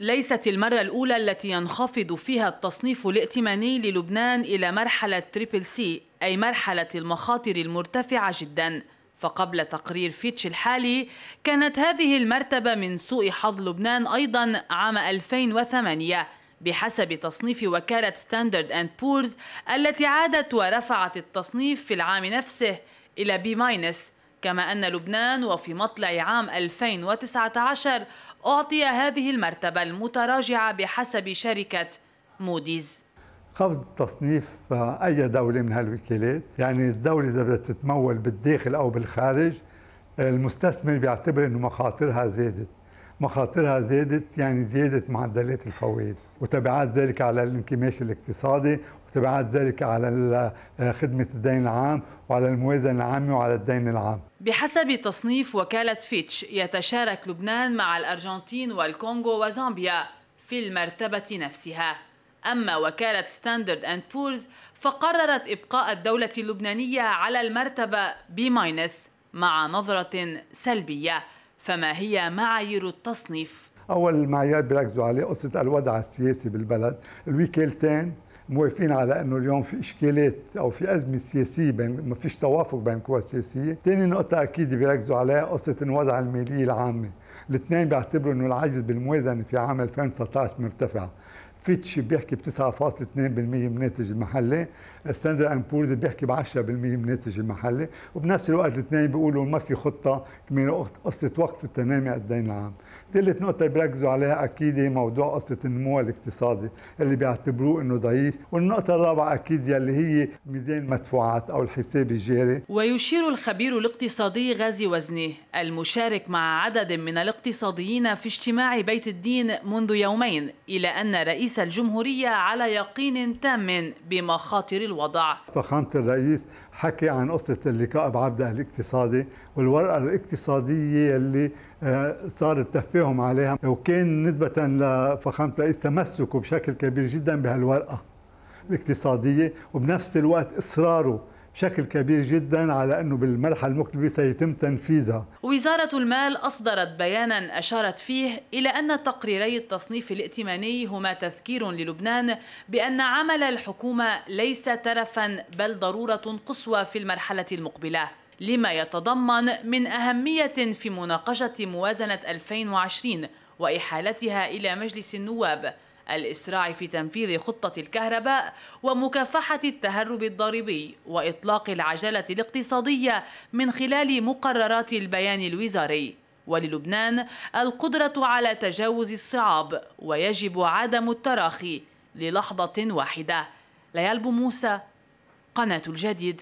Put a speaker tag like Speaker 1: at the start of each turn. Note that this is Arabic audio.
Speaker 1: ليست المرة الأولى التي ينخفض فيها التصنيف الائتماني للبنان إلى مرحلة تريبل سي أي مرحلة المخاطر المرتفعة جدا فقبل تقرير فيتش الحالي كانت هذه المرتبة من سوء حظ لبنان أيضا عام 2008 بحسب تصنيف وكالة ستاندرد أند بورز التي عادت ورفعت التصنيف في العام نفسه إلى بي ماينس كما أن لبنان وفي مطلع عام 2019 أعطي هذه المرتبة المتراجعة بحسب شركة موديز
Speaker 2: خفض التصنيف أي دولة من هالوكالات يعني الدولة إذا بدها تتمول بالداخل أو بالخارج المستثمر بيعتبر أنه مخاطرها زادت مخاطرها زادت يعني زادت معدلات الفوائد وتبعات ذلك على الانكماش الاقتصادي وتبعات ذلك على آه، خدمة الدين العام وعلى الموازنة العامة وعلى الدين العام
Speaker 1: بحسب تصنيف وكالة فيتش يتشارك لبنان مع الأرجنتين والكونغو وزامبيا في المرتبة نفسها أما وكالة ستاندرد أند بولز فقررت إبقاء الدولة اللبنانية على المرتبة ماينس مع نظرة سلبية فما هي معايير التصنيف؟
Speaker 2: أول معيار بيركزوا عليه قصة الوضع السياسي بالبلد الوكالتين موافقين على انه اليوم في اشكالات او في ازمه سياسيه بين ما فيش توافق بين قوى سياسيه، ثاني نقطه اكيد بيركزوا عليها قصه الوضع الماليه العامه، الاثنين بيعتبروا انه العجز بالموازنه في عام 2019 مرتفع، فيتش بيحكي ب 9.2% من الناتج المحلي ستاندر اند بورز بيحكي ب 10% من الناتج المحلي وبنفس الوقت الاثنين بيقولوا ما في خطه كمان قصه وقف التنامي الدين العام ثالث نقطه بيركزوا عليها اكيد موضوع قصه النمو الاقتصادي اللي بيعتبروه انه ضعيف والنقطه الرابعه اكيد يلي هي ميزان المدفوعات او الحساب الجاري
Speaker 1: ويشير الخبير الاقتصادي غازي وزني المشارك مع عدد من الاقتصاديين في اجتماع بيت الدين منذ يومين الى ان رئيس رئيس الجمهورية على يقين تام بمخاطر الوضع
Speaker 2: فخامة الرئيس حكي عن قصة اللقاء بعبدة الاقتصادي والورقة الاقتصادية اللي آه، صار التفاهم عليها وكان نسبة لفخامة الرئيس تمسكه بشكل كبير جدا بهالورقة الاقتصادية وبنفس الوقت إصراره بشكل كبير جدا على انه بالمرحله المقبله سيتم تنفيذها.
Speaker 1: وزاره المال اصدرت بيانا اشارت فيه الى ان تقريري التصنيف الائتماني هما تذكير للبنان بان عمل الحكومه ليس ترفا بل ضروره قصوى في المرحله المقبله. لما يتضمن من اهميه في مناقشه موازنه 2020 واحالتها الى مجلس النواب الإسراع في تنفيذ خطة الكهرباء ومكافحة التهرب الضريبي وإطلاق العجلة الاقتصادية من خلال مقررات البيان الوزاري وللبنان القدرة على تجاوز الصعاب ويجب عدم التراخي للحظة واحدة ليال موسى قناة الجديد